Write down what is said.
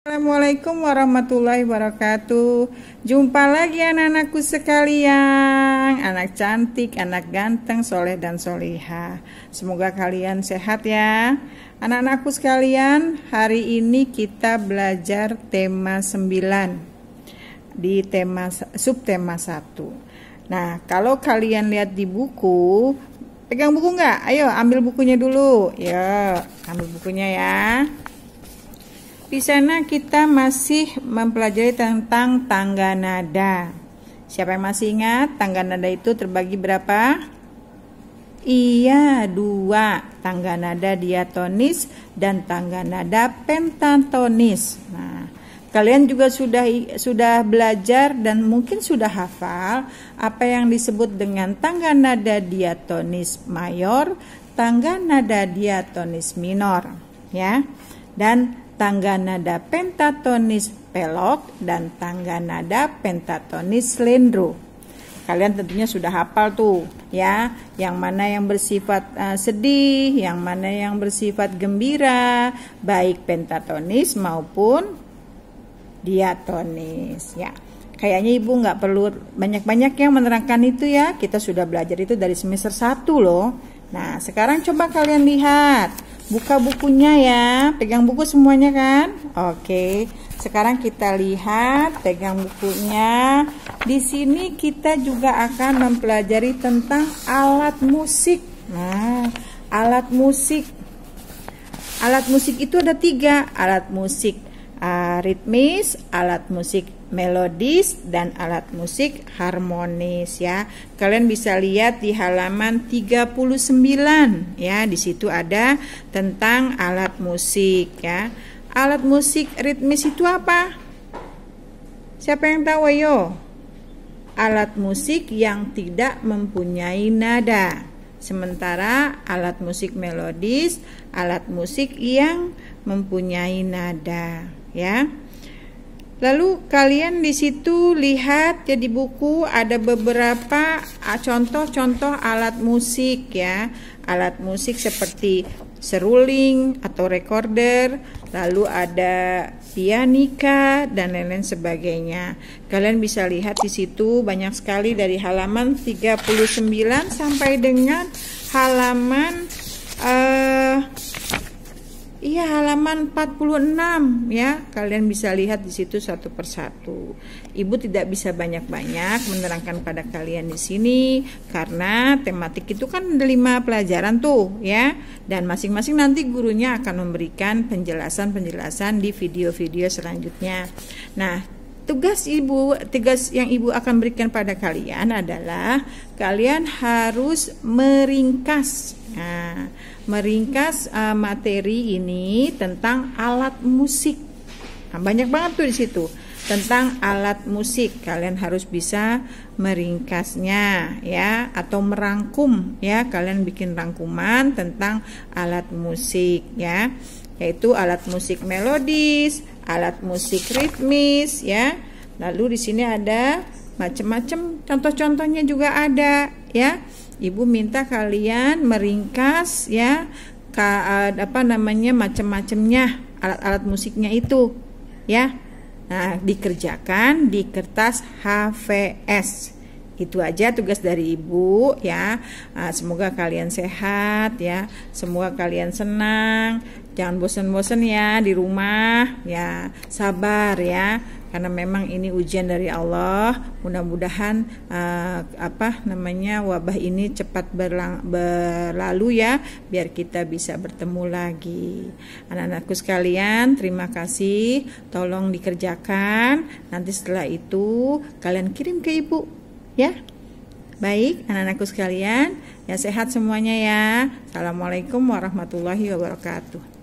Assalamualaikum warahmatullahi wabarakatuh Jumpa lagi anak-anakku sekalian Anak cantik, anak ganteng, soleh dan soleha Semoga kalian sehat ya Anak-anakku sekalian Hari ini kita belajar tema 9 Di tema subtema 1 Nah kalau kalian lihat di buku Pegang buku nggak? Ayo ambil bukunya dulu Ya ambil bukunya ya di sana kita masih mempelajari tentang tangga nada. Siapa yang masih ingat tangga nada itu terbagi berapa? Iya, dua tangga nada diatonis dan tangga nada pentatonis. Nah, kalian juga sudah sudah belajar dan mungkin sudah hafal apa yang disebut dengan tangga nada diatonis mayor, tangga nada diatonis minor, ya. Dan tangga nada pentatonis pelok dan tangga nada pentatonis lendro. Kalian tentunya sudah hafal tuh ya, yang mana yang bersifat uh, sedih, yang mana yang bersifat gembira, baik pentatonis maupun diatonis ya. Kayaknya ibu nggak perlu banyak-banyak yang menerangkan itu ya. Kita sudah belajar itu dari semester 1 loh. Nah sekarang coba kalian lihat buka bukunya ya pegang buku semuanya kan oke sekarang kita lihat pegang bukunya di sini kita juga akan mempelajari tentang alat musik nah alat musik alat musik itu ada tiga alat musik uh, ritmis alat musik melodis dan alat musik harmonis ya. Kalian bisa lihat di halaman 39 ya, di situ ada tentang alat musik ya. Alat musik ritmis itu apa? Siapa yang tahu yo Alat musik yang tidak mempunyai nada. Sementara alat musik melodis, alat musik yang mempunyai nada ya. Lalu kalian di situ lihat ya di buku ada beberapa ah, contoh-contoh alat musik ya. Alat musik seperti seruling atau recorder, lalu ada pianika dan lain-lain sebagainya. Kalian bisa lihat di situ banyak sekali dari halaman 39 sampai dengan halaman eh, Iya halaman 46 ya kalian bisa lihat di situ satu persatu. Ibu tidak bisa banyak-banyak menerangkan pada kalian di sini karena tematik itu kan ada lima pelajaran tuh ya dan masing-masing nanti gurunya akan memberikan penjelasan-penjelasan di video-video selanjutnya. Nah tugas ibu tugas yang ibu akan berikan pada kalian adalah kalian harus meringkas Nah, meringkas uh, materi ini tentang alat musik. Nah, banyak banget tuh di situ tentang alat musik. Kalian harus bisa meringkasnya ya atau merangkum ya. Kalian bikin rangkuman tentang alat musik ya. Yaitu alat musik melodis, alat musik ritmis ya. Lalu di sini ada macam-macam contoh-contohnya juga ada ya. Ibu minta kalian meringkas ya ka, apa namanya macam-macamnya alat-alat musiknya itu ya. Nah, dikerjakan di kertas HVS. Itu aja tugas dari ibu ya. Ah, semoga kalian sehat ya, semoga kalian senang jangan bosan-bosan ya di rumah ya sabar ya karena memang ini ujian dari Allah mudah-mudahan uh, apa namanya wabah ini cepat berlang, berlalu ya biar kita bisa bertemu lagi anak-anakku sekalian terima kasih tolong dikerjakan nanti setelah itu kalian kirim ke ibu ya Baik, anak-anakku sekalian, ya sehat semuanya ya. Assalamualaikum warahmatullahi wabarakatuh.